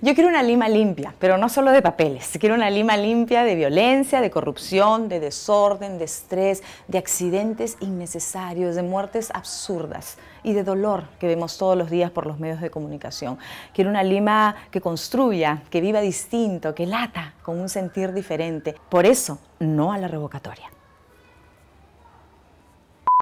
Yo quiero una Lima limpia, pero no solo de papeles. Quiero una Lima limpia de violencia, de corrupción, de desorden, de estrés, de accidentes innecesarios, de muertes absurdas y de dolor que vemos todos los días por los medios de comunicación. Quiero una Lima que construya, que viva distinto, que lata con un sentir diferente. Por eso, no a la revocatoria.